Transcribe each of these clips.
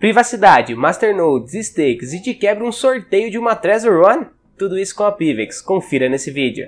Privacidade, masternodes, stakes e de quebra um sorteio de uma Trezor One? Tudo isso com a Pivex, confira nesse vídeo.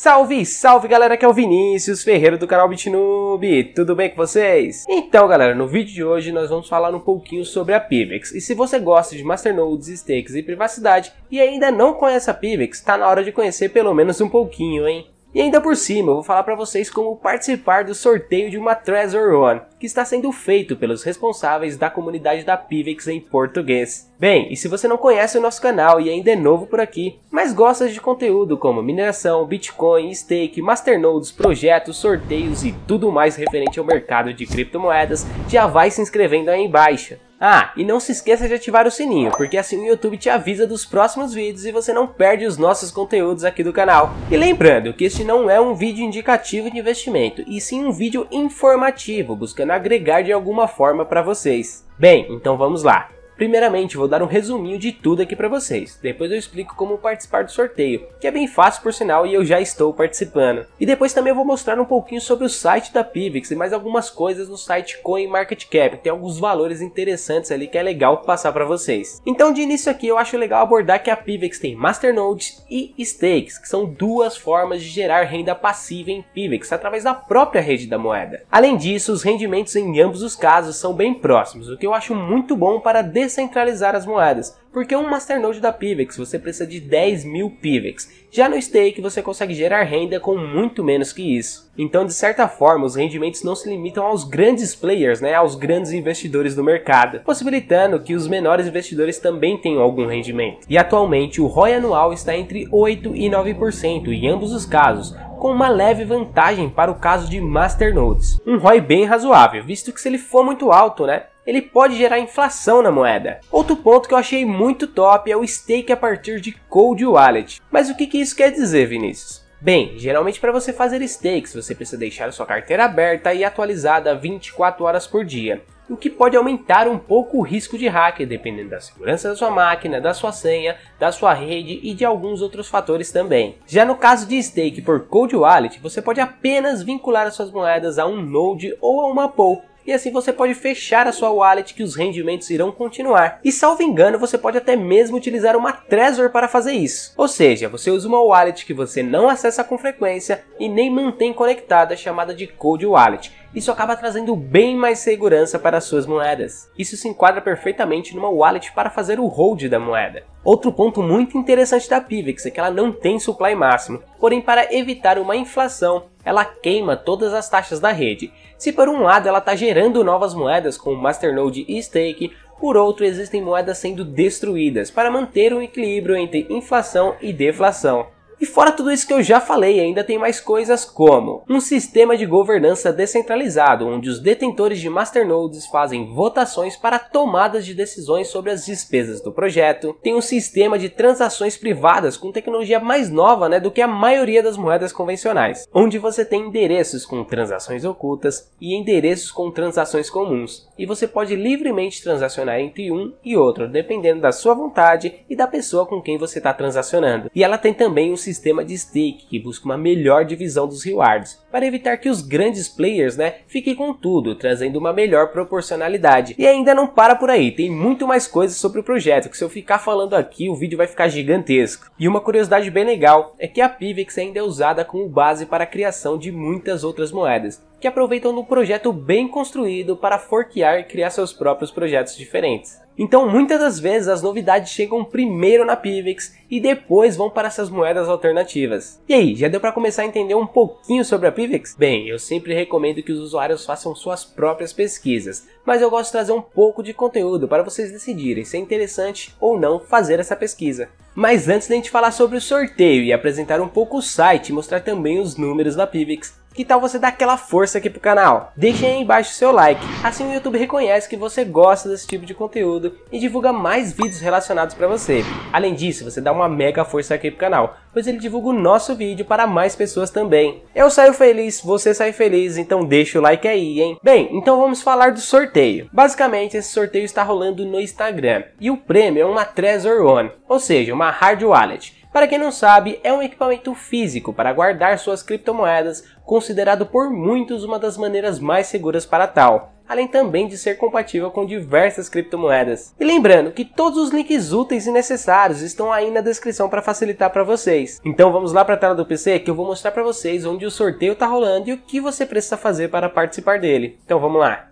Salve, salve galera, Aqui é o Vinícius Ferreira do canal Bitnoob, tudo bem com vocês? Então galera, no vídeo de hoje nós vamos falar um pouquinho sobre a Pivex, e se você gosta de masternodes, stakes e privacidade e ainda não conhece a Pivex, tá na hora de conhecer pelo menos um pouquinho, hein? E ainda por cima, eu vou falar para vocês como participar do sorteio de uma Treasure One, que está sendo feito pelos responsáveis da comunidade da Pivex em português. Bem, e se você não conhece o nosso canal e ainda é novo por aqui, mas gosta de conteúdo como mineração, Bitcoin, stake, masternodes, projetos, sorteios e tudo mais referente ao mercado de criptomoedas, já vai se inscrevendo aí embaixo. Ah, e não se esqueça de ativar o sininho, porque assim o YouTube te avisa dos próximos vídeos e você não perde os nossos conteúdos aqui do canal. E lembrando que este não é um vídeo indicativo de investimento, e sim um vídeo informativo, buscando agregar de alguma forma para vocês. Bem, então vamos lá. Primeiramente, vou dar um resuminho de tudo aqui para vocês. Depois eu explico como participar do sorteio, que é bem fácil por sinal e eu já estou participando. E depois também eu vou mostrar um pouquinho sobre o site da Pivix e mais algumas coisas no site CoinMarketCap. Tem alguns valores interessantes ali que é legal passar para vocês. Então de início aqui eu acho legal abordar que a Pivix tem masternodes e stakes, que são duas formas de gerar renda passiva em Pivx através da própria rede da moeda. Além disso, os rendimentos em ambos os casos são bem próximos, o que eu acho muito bom para descentralizar as moedas, porque um masternode da Pivex você precisa de 10 mil Pivex, já no stake você consegue gerar renda com muito menos que isso. Então de certa forma os rendimentos não se limitam aos grandes players, né, aos grandes investidores do mercado, possibilitando que os menores investidores também tenham algum rendimento. E atualmente o ROI anual está entre 8 e 9% em ambos os casos, com uma leve vantagem para o caso de masternodes. Um ROI bem razoável, visto que se ele for muito alto, né, ele pode gerar inflação na moeda. Outro ponto que eu achei muito top é o stake a partir de Cold Wallet. Mas o que, que isso quer dizer, Vinícius? Bem, geralmente para você fazer stakes, você precisa deixar sua carteira aberta e atualizada 24 horas por dia o que pode aumentar um pouco o risco de hacker, dependendo da segurança da sua máquina, da sua senha, da sua rede e de alguns outros fatores também. Já no caso de stake por Cold Wallet, você pode apenas vincular as suas moedas a um node ou a uma pool, e assim você pode fechar a sua wallet que os rendimentos irão continuar. E salvo engano, você pode até mesmo utilizar uma Trezor para fazer isso. Ou seja, você usa uma wallet que você não acessa com frequência e nem mantém conectada, chamada de Cold Wallet. Isso acaba trazendo bem mais segurança para as suas moedas. Isso se enquadra perfeitamente numa wallet para fazer o hold da moeda. Outro ponto muito interessante da Pivx é que ela não tem supply máximo, porém para evitar uma inflação, ela queima todas as taxas da rede. Se por um lado ela está gerando novas moedas como Masternode e Stake, por outro existem moedas sendo destruídas para manter um equilíbrio entre inflação e deflação. E fora tudo isso que eu já falei, ainda tem mais coisas como um sistema de governança descentralizado, onde os detentores de masternodes fazem votações para tomadas de decisões sobre as despesas do projeto. Tem um sistema de transações privadas com tecnologia mais nova né, do que a maioria das moedas convencionais, onde você tem endereços com transações ocultas e endereços com transações comuns, e você pode livremente transacionar entre um e outro, dependendo da sua vontade e da pessoa com quem você está transacionando. E ela tem também um sistema de stake que busca uma melhor divisão dos rewards, para evitar que os grandes players né, fiquem com tudo, trazendo uma melhor proporcionalidade. E ainda não para por aí, tem muito mais coisas sobre o projeto, que se eu ficar falando aqui o vídeo vai ficar gigantesco. E uma curiosidade bem legal é que a Pivex ainda é usada como base para a criação de muitas outras moedas, que aproveitam no projeto bem construído para forquear e criar seus próprios projetos diferentes. Então, muitas das vezes as novidades chegam primeiro na Pivx e depois vão para essas moedas alternativas. E aí, já deu para começar a entender um pouquinho sobre a Pivx? Bem, eu sempre recomendo que os usuários façam suas próprias pesquisas, mas eu gosto de trazer um pouco de conteúdo para vocês decidirem se é interessante ou não fazer essa pesquisa. Mas antes de a gente falar sobre o sorteio e apresentar um pouco o site e mostrar também os números da Pivx, que tal você dar aquela força aqui pro canal? Deixe aí embaixo seu like, assim o YouTube reconhece que você gosta desse tipo de conteúdo e divulga mais vídeos relacionados para você. Além disso, você dá uma mega força aqui pro canal, pois ele divulga o nosso vídeo para mais pessoas também. Eu saio feliz, você sai feliz, então deixa o like aí, hein? Bem, então vamos falar do sorteio. Basicamente, esse sorteio está rolando no Instagram, e o prêmio é uma Trezor One, ou seja, uma hard wallet para quem não sabe, é um equipamento físico para guardar suas criptomoedas, considerado por muitos uma das maneiras mais seguras para tal, além também de ser compatível com diversas criptomoedas. E lembrando que todos os links úteis e necessários estão aí na descrição para facilitar para vocês. Então vamos lá para a tela do PC que eu vou mostrar para vocês onde o sorteio está rolando e o que você precisa fazer para participar dele. Então vamos lá.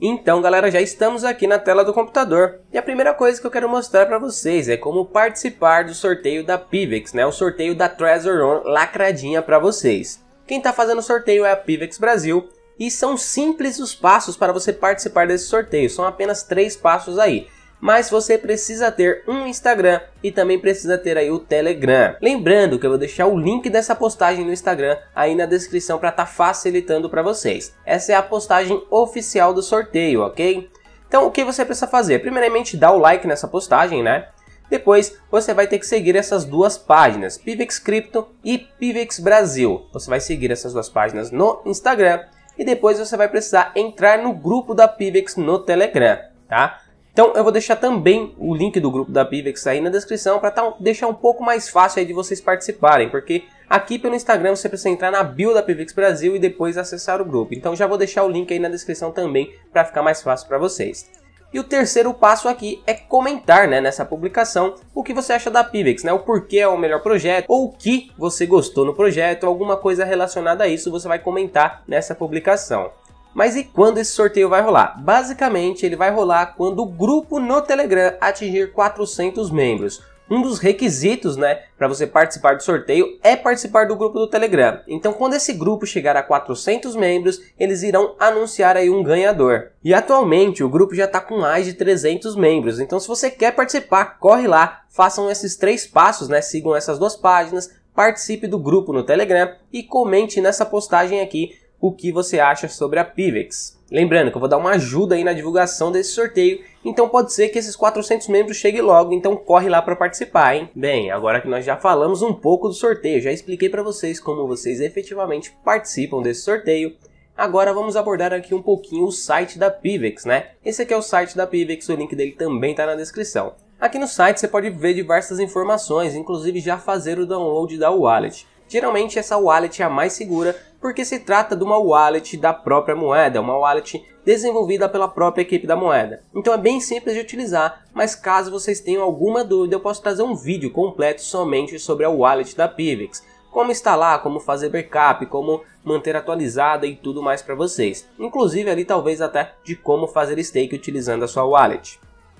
Então galera, já estamos aqui na tela do computador e a primeira coisa que eu quero mostrar para vocês é como participar do sorteio da Pivex, né? o sorteio da Treasure On lacradinha para vocês. Quem está fazendo o sorteio é a Pivex Brasil e são simples os passos para você participar desse sorteio, são apenas três passos aí mas você precisa ter um Instagram e também precisa ter aí o Telegram. Lembrando que eu vou deixar o link dessa postagem no Instagram aí na descrição para estar tá facilitando para vocês. Essa é a postagem oficial do sorteio, ok? Então o que você precisa fazer? Primeiramente dá o like nessa postagem, né? Depois você vai ter que seguir essas duas páginas, Pivex Crypto e Pivex Brasil. Você vai seguir essas duas páginas no Instagram e depois você vai precisar entrar no grupo da Pivex no Telegram, tá? Então eu vou deixar também o link do grupo da Pivex aí na descrição para tá deixar um pouco mais fácil aí de vocês participarem, porque aqui pelo Instagram você precisa entrar na bio da Pivex Brasil e depois acessar o grupo. Então já vou deixar o link aí na descrição também para ficar mais fácil para vocês. E o terceiro passo aqui é comentar né, nessa publicação o que você acha da Pivex, né, o porquê é o melhor projeto, ou o que você gostou no projeto, alguma coisa relacionada a isso você vai comentar nessa publicação. Mas e quando esse sorteio vai rolar? Basicamente, ele vai rolar quando o grupo no Telegram atingir 400 membros. Um dos requisitos, né, para você participar do sorteio é participar do grupo do Telegram. Então, quando esse grupo chegar a 400 membros, eles irão anunciar aí um ganhador. E atualmente o grupo já está com mais de 300 membros. Então, se você quer participar, corre lá, façam esses três passos, né, sigam essas duas páginas, participe do grupo no Telegram e comente nessa postagem aqui o que você acha sobre a Pivex. Lembrando que eu vou dar uma ajuda aí na divulgação desse sorteio, então pode ser que esses 400 membros cheguem logo, então corre lá para participar, hein? Bem, agora que nós já falamos um pouco do sorteio, já expliquei para vocês como vocês efetivamente participam desse sorteio, Agora vamos abordar aqui um pouquinho o site da Pivex, né? Esse aqui é o site da Pivex, o link dele também está na descrição. Aqui no site você pode ver diversas informações, inclusive já fazer o download da wallet. Geralmente essa wallet é a mais segura porque se trata de uma wallet da própria moeda, uma wallet desenvolvida pela própria equipe da moeda. Então é bem simples de utilizar, mas caso vocês tenham alguma dúvida, eu posso trazer um vídeo completo somente sobre a wallet da Pivx, como instalar, como fazer backup, como manter atualizada e tudo mais para vocês. Inclusive ali talvez até de como fazer stake utilizando a sua wallet.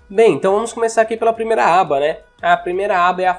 Bem, então vamos começar aqui pela primeira aba, né? A primeira aba é a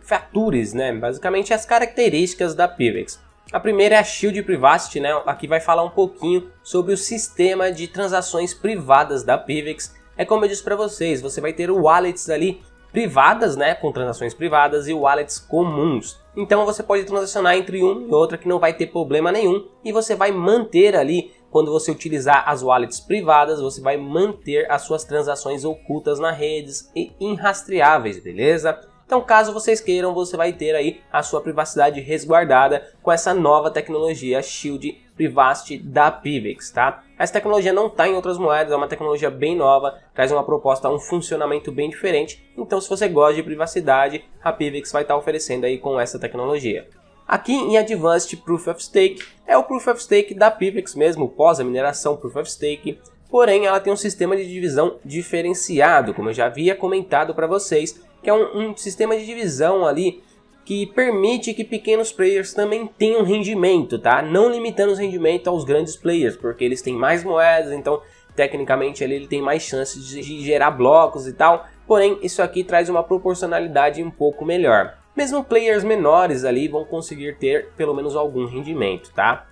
Factures, né? Basicamente as características da Pivx. A primeira é a Shield Privacy, né? Aqui vai falar um pouquinho sobre o sistema de transações privadas da Pivex. É como eu disse para vocês, você vai ter wallets ali privadas, né, com transações privadas e wallets comuns. Então você pode transacionar entre um e outra, que não vai ter problema nenhum e você vai manter ali quando você utilizar as wallets privadas, você vai manter as suas transações ocultas nas redes e inrastreáveis, beleza? Então, caso vocês queiram, você vai ter aí a sua privacidade resguardada com essa nova tecnologia Shield Privacy da Pivex, tá? Essa tecnologia não está em outras moedas, é uma tecnologia bem nova, traz uma proposta, um funcionamento bem diferente. Então, se você gosta de privacidade, a Pivex vai estar tá oferecendo aí com essa tecnologia. Aqui em Advanced Proof of Stake é o Proof of Stake da Pivex mesmo, pós a mineração Proof of Stake, porém ela tem um sistema de divisão diferenciado, como eu já havia comentado para vocês, que é um, um sistema de divisão ali que permite que pequenos players também tenham rendimento, tá? Não limitando os rendimentos aos grandes players, porque eles têm mais moedas, então tecnicamente ele, ele tem mais chances de, de gerar blocos e tal. Porém, isso aqui traz uma proporcionalidade um pouco melhor. Mesmo players menores ali vão conseguir ter pelo menos algum rendimento, tá?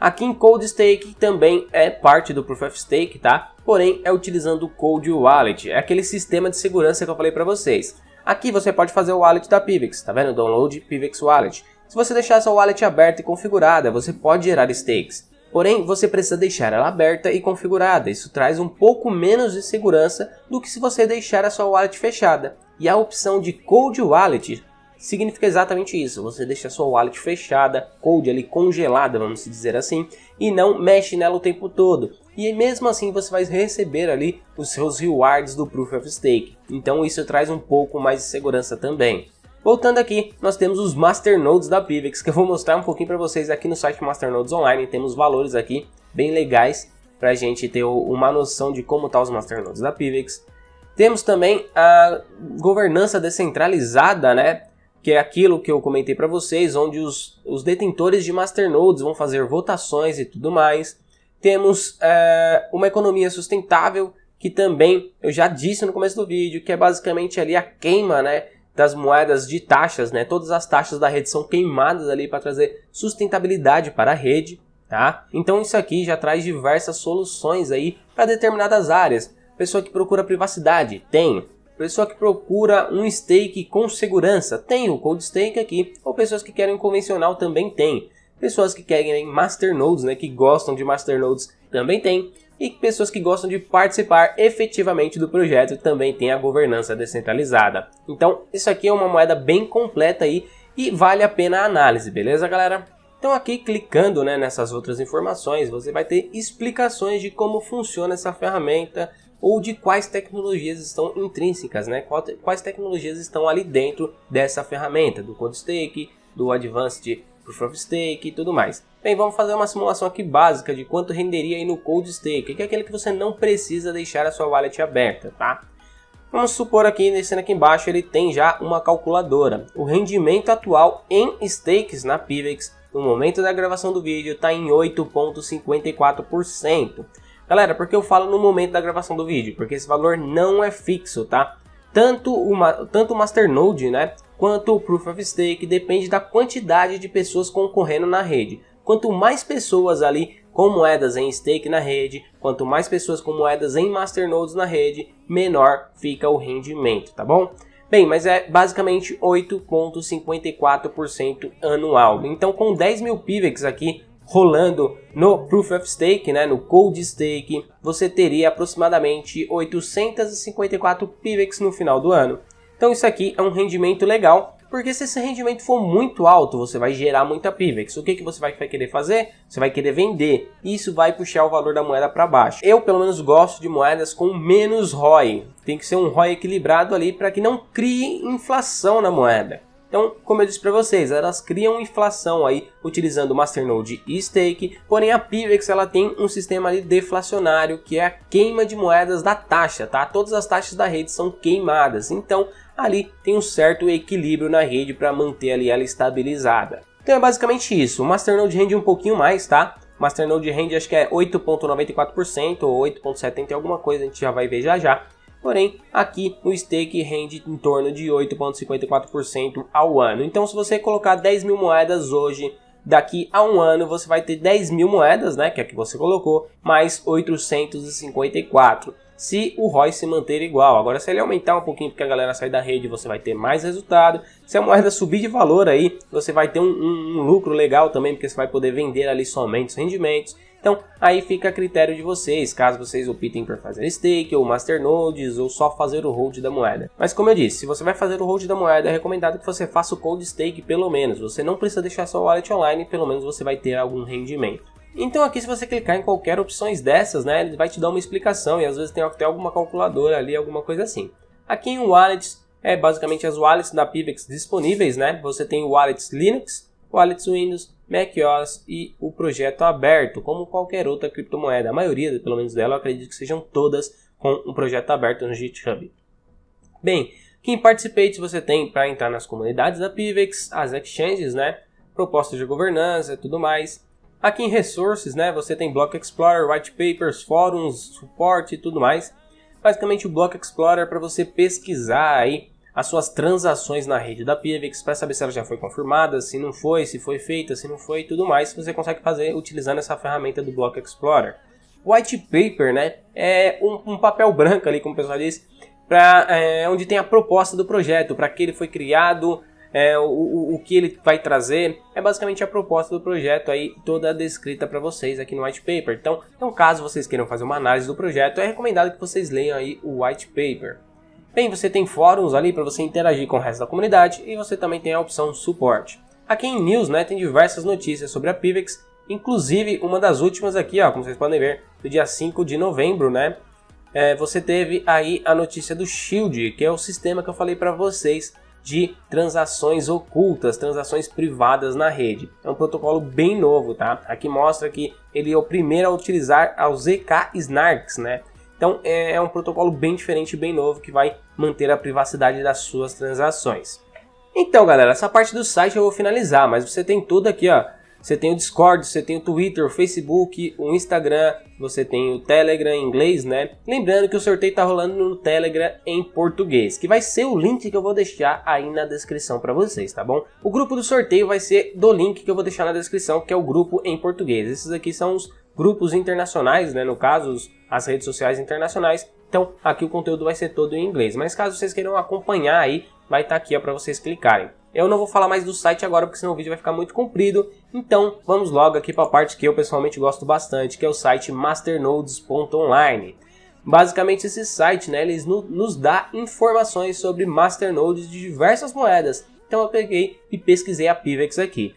Aqui em Cold Stake também é parte do Proof of Stake, tá? Porém, é utilizando o Cold Wallet, é aquele sistema de segurança que eu falei para vocês. Aqui você pode fazer o wallet da Pivx, tá vendo? Download Pivx Wallet. Se você deixar essa wallet aberta e configurada, você pode gerar stakes. Porém, você precisa deixar ela aberta e configurada. Isso traz um pouco menos de segurança do que se você deixar a sua wallet fechada. E a opção de Cold Wallet significa exatamente isso. Você deixa a sua wallet fechada, cold ali congelada, vamos dizer assim, e não mexe nela o tempo todo. E mesmo assim você vai receber ali os seus rewards do Proof of Stake. Então isso traz um pouco mais de segurança também. Voltando aqui, nós temos os Masternodes da Pivx, que eu vou mostrar um pouquinho para vocês aqui no site Masternodes Online. Temos valores aqui bem legais para a gente ter uma noção de como tá os Masternodes da Pivx. Temos também a governança descentralizada, né? que é aquilo que eu comentei para vocês, onde os, os detentores de masternodes vão fazer votações e tudo mais. Temos é, uma economia sustentável, que também eu já disse no começo do vídeo, que é basicamente ali a queima né, das moedas de taxas. Né? Todas as taxas da rede são queimadas ali para trazer sustentabilidade para a rede. Tá? Então isso aqui já traz diversas soluções aí para determinadas áreas. Pessoa que procura privacidade, tem Pessoa que procura um stake com segurança, tem o cold stake aqui. Ou pessoas que querem convencional também tem. Pessoas que querem masternodes, né, que gostam de masternodes também tem. E pessoas que gostam de participar efetivamente do projeto também tem a governança descentralizada. Então, isso aqui é uma moeda bem completa aí e vale a pena a análise, beleza, galera? Então aqui clicando né, nessas outras informações, você vai ter explicações de como funciona essa ferramenta, ou de quais tecnologias estão intrínsecas, né? quais tecnologias estão ali dentro dessa ferramenta, do Code Stake, do Advanced Proof of Stake e tudo mais. Bem, vamos fazer uma simulação aqui básica de quanto renderia aí no Cold Stake, que é aquele que você não precisa deixar a sua wallet aberta, tá? Vamos supor aqui, descendo aqui embaixo, ele tem já uma calculadora. O rendimento atual em stakes na Pivex no momento da gravação do vídeo está em 8.54%. Galera, porque eu falo no momento da gravação do vídeo? Porque esse valor não é fixo, tá? Tanto, o tanto o Masternode, né? Quanto o Proof of Stake depende da quantidade de pessoas concorrendo na rede. Quanto mais pessoas ali com moedas em stake na rede, quanto mais pessoas com moedas em masternodes na rede, menor fica o rendimento, tá bom? Bem, mas é basicamente 8,54% anual. Então, com 10 mil PIVEX aqui rolando no Proof of Stake, né, no Cold Stake, você teria aproximadamente 854 PIBEX no final do ano. Então isso aqui é um rendimento legal, porque se esse rendimento for muito alto, você vai gerar muita PIVEX. O que, que você vai querer fazer? Você vai querer vender. Isso vai puxar o valor da moeda para baixo. Eu, pelo menos, gosto de moedas com menos ROI. Tem que ser um ROI equilibrado ali para que não crie inflação na moeda. Então, como eu disse para vocês, elas criam inflação aí utilizando Masternode e Stake, porém a Pirex ela tem um sistema ali deflacionário que é a queima de moedas da taxa, tá? Todas as taxas da rede são queimadas, então ali tem um certo equilíbrio na rede para manter ali ela estabilizada. Então é basicamente isso, o Masternode rende um pouquinho mais, tá? Masternode rende acho que é 8.94% ou 8.70% alguma coisa, a gente já vai ver já já. Porém, aqui o stake rende em torno de 8,54% ao ano. Então, se você colocar 10 mil moedas hoje, daqui a um ano você vai ter 10 mil moedas, né, que é que você colocou, mais 854 se o ROI se manter igual. Agora, se ele aumentar um pouquinho porque a galera sai da rede, você vai ter mais resultado. Se a moeda subir de valor aí, você vai ter um, um, um lucro legal também, porque você vai poder vender ali somente os rendimentos. Então aí fica a critério de vocês, caso vocês optem por fazer stake ou masternodes ou só fazer o hold da moeda. Mas como eu disse, se você vai fazer o hold da moeda, é recomendado que você faça o cold stake pelo menos. Você não precisa deixar sua wallet online, pelo menos você vai ter algum rendimento. Então aqui se você clicar em qualquer opções dessas, né, ele vai te dar uma explicação e às vezes tem até alguma calculadora ali, alguma coisa assim. Aqui em wallets é basicamente as wallets da Pivex disponíveis, né? Você tem wallets Linux, wallets Windows, macOS e o projeto aberto, como qualquer outra criptomoeda. A maioria, pelo menos dela, eu acredito que sejam todas com um projeto aberto no GitHub. Bem, quem participate você tem para entrar nas comunidades da Pivex, as exchanges, né? Propostas de governança e tudo mais. Aqui em Resources, né? Você tem Block Explorer, White Papers, fóruns, suporte e tudo mais. Basicamente o Block Explorer é para você pesquisar aí as suas transações na rede da Pivx para saber se ela já foi confirmada, se não foi, se foi feita, se não foi e tudo mais, você consegue fazer utilizando essa ferramenta do Block Explorer. White Paper né, é um, um papel branco ali, como o pessoal diz, pra, é, onde tem a proposta do projeto, para que ele foi criado, é, o, o, o, que ele vai trazer é basicamente a proposta do projeto aí toda descrita para vocês aqui no white paper. Então, então, caso vocês queiram fazer uma análise do projeto, é recomendado que vocês leiam aí o white paper. Bem, você tem fóruns ali para você interagir com o resto da comunidade e você também tem a opção suporte. Aqui em News né, tem diversas notícias sobre a Pivex, inclusive uma das últimas aqui, ó, como vocês podem ver, do dia 5 de novembro, né? É, você teve aí a notícia do Shield, que é o sistema que eu falei para vocês de transações ocultas, transações privadas na rede. É um protocolo bem novo, tá? Aqui mostra que ele é o primeiro a utilizar os ZK Snarks, né? Então é, é um protocolo bem diferente, bem novo, que vai manter a privacidade das suas transações. Então, galera, essa parte do site eu vou finalizar, mas você tem tudo aqui, ó. Você tem o Discord, você tem o Twitter, o Facebook, o Instagram, você tem o Telegram em inglês, né? Lembrando que o sorteio está rolando no Telegram em português, que vai ser o link que eu vou deixar aí na descrição para vocês, tá bom? O grupo do sorteio vai ser do link que eu vou deixar na descrição, que é o grupo em português. Esses aqui são os grupos internacionais, né, no caso, as redes sociais internacionais. Então, aqui o conteúdo vai ser todo em inglês. Mas caso vocês queiram acompanhar aí, vai estar tá aqui para vocês clicarem. Eu não vou falar mais do site agora, porque senão o vídeo vai ficar muito comprido. Então, vamos logo aqui para a parte que eu pessoalmente gosto bastante, que é o site masternodes.online. Basicamente, esse site, né, eles nos dá informações sobre masternodes de diversas moedas. Então eu peguei e pesquisei a Pivex aqui.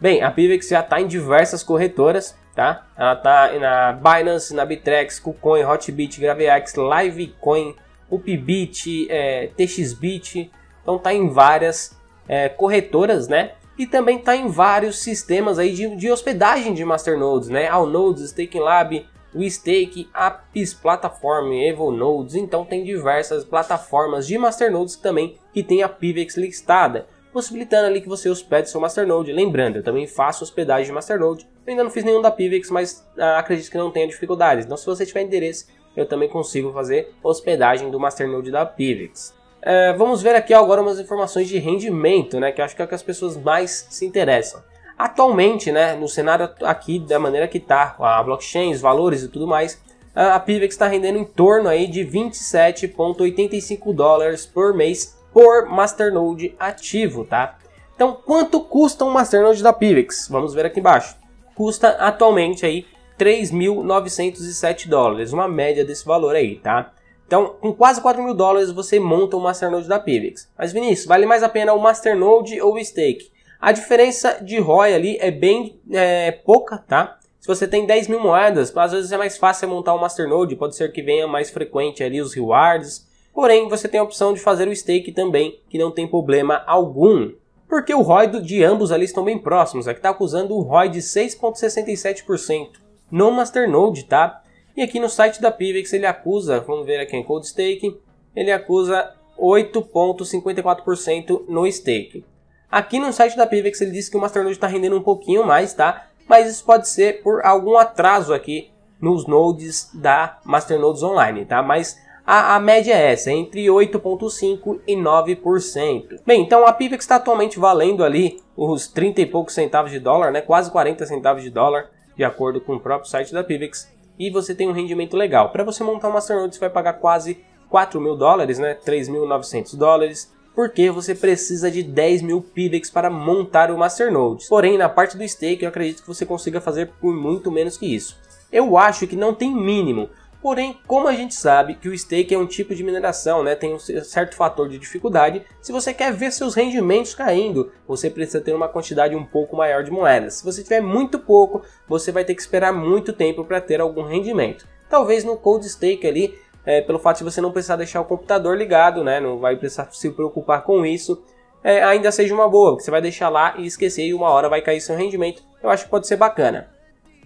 Bem, a Pivex já está em diversas corretoras, tá? Ela tá na Binance, na Bitrex, KuCoin, Hotbit, GraveX, Livecoin, Upbit, é, TXBit. Então tá em várias é, corretoras, né? E também tá em vários sistemas aí de, de hospedagem de masternodes, né? Allnodes, Staking Lab, WeStake, Apis Platform, EvoNodes. Então tem diversas plataformas de masternodes também que tem a PIVEX listada possibilitando ali que você hospede seu Masternode. Lembrando, eu também faço hospedagem de Masternode. Eu ainda não fiz nenhum da Pivx, mas ah, acredito que não tenha dificuldades. Então, se você tiver endereço, eu também consigo fazer hospedagem do Masternode da Pivx. É, vamos ver aqui agora umas informações de rendimento, né, que eu acho que é o que as pessoas mais se interessam. Atualmente, né, no cenário aqui, da maneira que está, a blockchain, os valores e tudo mais, a Pivx está rendendo em torno aí de 27,85 dólares por mês por masternode ativo, tá? Então, quanto custa um masternode da Pivx? Vamos ver aqui embaixo. Custa atualmente aí 3.907 dólares, uma média desse valor aí, tá? Então, com quase 4.000 mil dólares você monta um masternode da Pivx. Mas Vinícius, vale mais a pena o masternode ou o stake? A diferença de ROI ali é bem é, pouca, tá? Se você tem 10 mil moedas, às vezes é mais fácil montar um masternode, pode ser que venha mais frequente ali os rewards, Porém, você tem a opção de fazer o stake também, que não tem problema algum. Porque o ROI de ambos ali estão bem próximos. Aqui está acusando o ROI de 6,67% no Masternode, tá? E aqui no site da Pivex ele acusa, vamos ver aqui em Cold Stake, ele acusa 8,54% no stake. Aqui no site da Pivex ele diz que o Masternode está rendendo um pouquinho mais, tá? Mas isso pode ser por algum atraso aqui nos nodes da Masternodes Online, tá? Mas a, a média é essa, entre 8,5% e 9%. Bem, então a Pivex está atualmente valendo ali os 30 e poucos centavos de dólar, né? quase 40 centavos de dólar, de acordo com o próprio site da Pivex. E você tem um rendimento legal. Para você montar um Masternode, você vai pagar quase 4 mil dólares, né? 3.900 dólares porque você precisa de 10 mil Pivex para montar o Masternode. Porém, na parte do stake, eu acredito que você consiga fazer por muito menos que isso. Eu acho que não tem mínimo, Porém, como a gente sabe que o stake é um tipo de mineração, né, tem um certo fator de dificuldade, se você quer ver seus rendimentos caindo, você precisa ter uma quantidade um pouco maior de moedas. Se você tiver muito pouco, você vai ter que esperar muito tempo para ter algum rendimento. Talvez no cold stake ali, é, pelo fato de você não precisar deixar o computador ligado, né, não vai precisar se preocupar com isso, é, ainda seja uma boa, porque você vai deixar lá e esquecer e uma hora vai cair seu rendimento. Eu acho que pode ser bacana.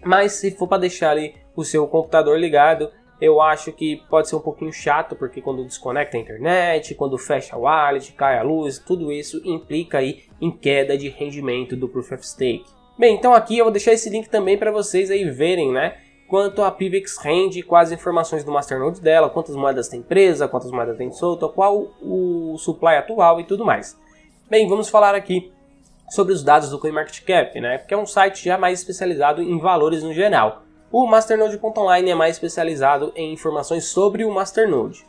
Mas se for para deixar ali o seu computador ligado, eu acho que pode ser um pouquinho chato, porque quando desconecta a internet, quando fecha o wallet, cai a luz, tudo isso implica aí em queda de rendimento do Proof of Stake. Bem, então aqui eu vou deixar esse link também para vocês aí verem, né? Quanto a PIVX rende, quais informações do Masternode dela, quantas moedas tem presa, quantas moedas tem solta, qual o supply atual e tudo mais. Bem, vamos falar aqui sobre os dados do CoinMarketCap, né? Porque é um site já mais especializado em valores no geral. O masternode.online é mais especializado em informações sobre o masternode.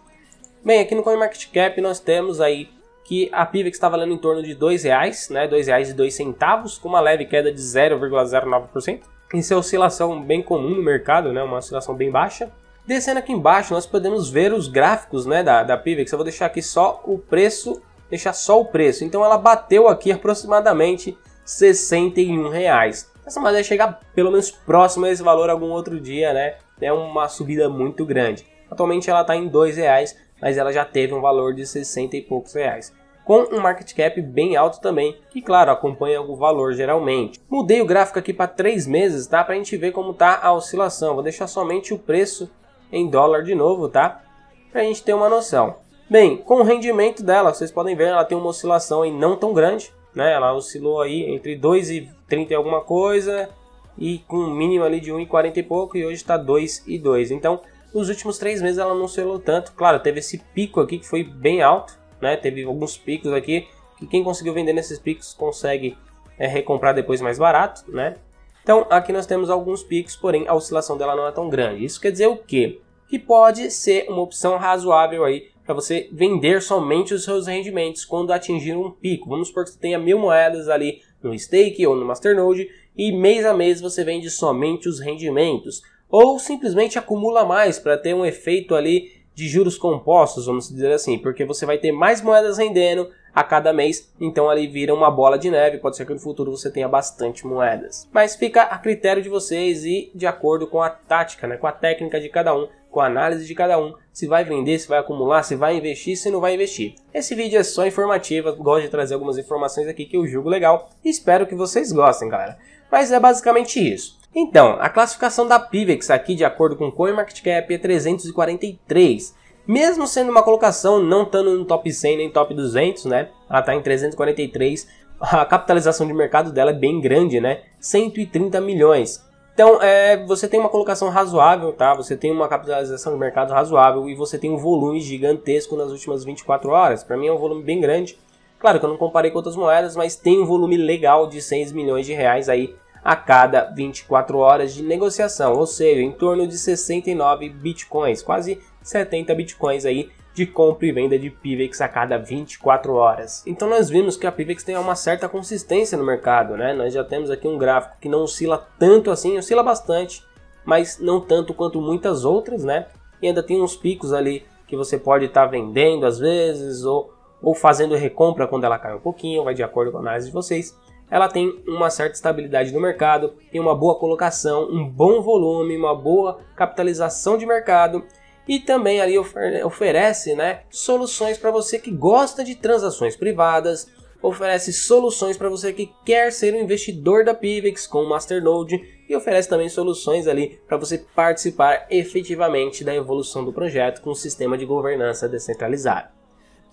Bem, aqui no CoinMarketCap nós temos aí que a PIVX está valendo em torno de R$ 2,00, né, R$ 2,02, com uma leve queda de 0,09%. Isso é oscilação bem comum no mercado, né, uma oscilação bem baixa. Descendo aqui embaixo, nós podemos ver os gráficos né, da, da PIVX. Eu vou deixar aqui só o preço, deixar só o preço. Então ela bateu aqui aproximadamente R$ 61,00 essa madeira chegar pelo menos próximo a esse valor algum outro dia, né? É uma subida muito grande. Atualmente ela está em dois reais, mas ela já teve um valor de 60 e poucos reais. Com um market cap bem alto também, que claro, acompanha o valor geralmente. Mudei o gráfico aqui para três meses, tá? Para a gente ver como tá a oscilação. Vou deixar somente o preço em dólar de novo, tá? Para a gente ter uma noção. Bem, com o rendimento dela, vocês podem ver, ela tem uma oscilação aí não tão grande, né? Ela oscilou aí entre 2 e 30 e alguma coisa e com um mínimo ali de 1,40 e pouco e hoje está 2 e 2. Então, nos últimos três meses ela não selou tanto. Claro, teve esse pico aqui que foi bem alto, né? Teve alguns picos aqui que quem conseguiu vender nesses picos consegue é, recomprar depois mais barato, né? Então, aqui nós temos alguns picos, porém a oscilação dela não é tão grande. Isso quer dizer o quê? Que pode ser uma opção razoável aí para você vender somente os seus rendimentos quando atingir um pico. Vamos supor que você tenha mil moedas ali no stake ou no masternode e mês a mês você vende somente os rendimentos ou simplesmente acumula mais para ter um efeito ali de juros compostos, vamos dizer assim, porque você vai ter mais moedas rendendo a cada mês, então ali vira uma bola de neve, pode ser que no futuro você tenha bastante moedas. Mas fica a critério de vocês e de acordo com a tática, né, com a técnica de cada um com a análise de cada um, se vai vender, se vai acumular, se vai investir, se não vai investir. Esse vídeo é só informativo, gosto de trazer algumas informações aqui que eu julgo legal e espero que vocês gostem, galera. Mas é basicamente isso. Então, a classificação da Pivex aqui, de acordo com o CoinMarketCap, é 343. Mesmo sendo uma colocação, não estando no top 100 nem top 200, né? Ela está em 343. A capitalização de mercado dela é bem grande, né? 130 milhões. Então, é, você tem uma colocação razoável, tá? Você tem uma capitalização de mercado razoável e você tem um volume gigantesco nas últimas 24 horas. Para mim é um volume bem grande. Claro que eu não comparei com outras moedas, mas tem um volume legal de 6 milhões de reais aí a cada 24 horas de negociação, ou seja, em torno de 69 bitcoins, quase 70 bitcoins aí de compra e venda de PIVEX a cada 24 horas. Então nós vimos que a PIVEX tem uma certa consistência no mercado, né? Nós já temos aqui um gráfico que não oscila tanto assim, oscila bastante, mas não tanto quanto muitas outras, né? E ainda tem uns picos ali que você pode estar tá vendendo às vezes ou, ou fazendo recompra quando ela cai um pouquinho, vai de acordo com a análise de vocês ela tem uma certa estabilidade no mercado, tem uma boa colocação, um bom volume, uma boa capitalização de mercado e também ali oferece né, soluções para você que gosta de transações privadas, oferece soluções para você que quer ser um investidor da Pivex com o Masternode e oferece também soluções ali para você participar efetivamente da evolução do projeto com um sistema de governança descentralizado.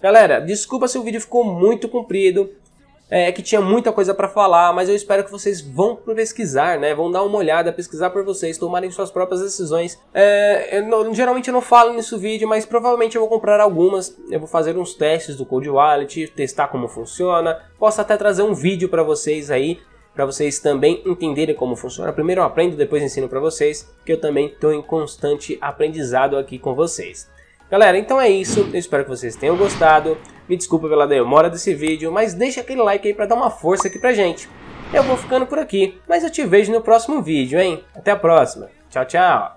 Galera, desculpa se o vídeo ficou muito comprido, é, que tinha muita coisa para falar, mas eu espero que vocês vão pesquisar, né? Vão dar uma olhada, pesquisar por vocês, tomarem suas próprias decisões. É, eu não, geralmente eu não falo nisso vídeo, mas provavelmente eu vou comprar algumas. Eu vou fazer uns testes do Code Wallet, testar como funciona. Posso até trazer um vídeo para vocês aí para vocês também entenderem como funciona. Primeiro eu aprendo, depois ensino para vocês, que eu também estou em constante aprendizado aqui com vocês. Galera, então é isso. Eu espero que vocês tenham gostado. Me desculpa pela demora desse vídeo, mas deixa aquele like aí pra dar uma força aqui pra gente. Eu vou ficando por aqui, mas eu te vejo no próximo vídeo, hein? Até a próxima. Tchau, tchau.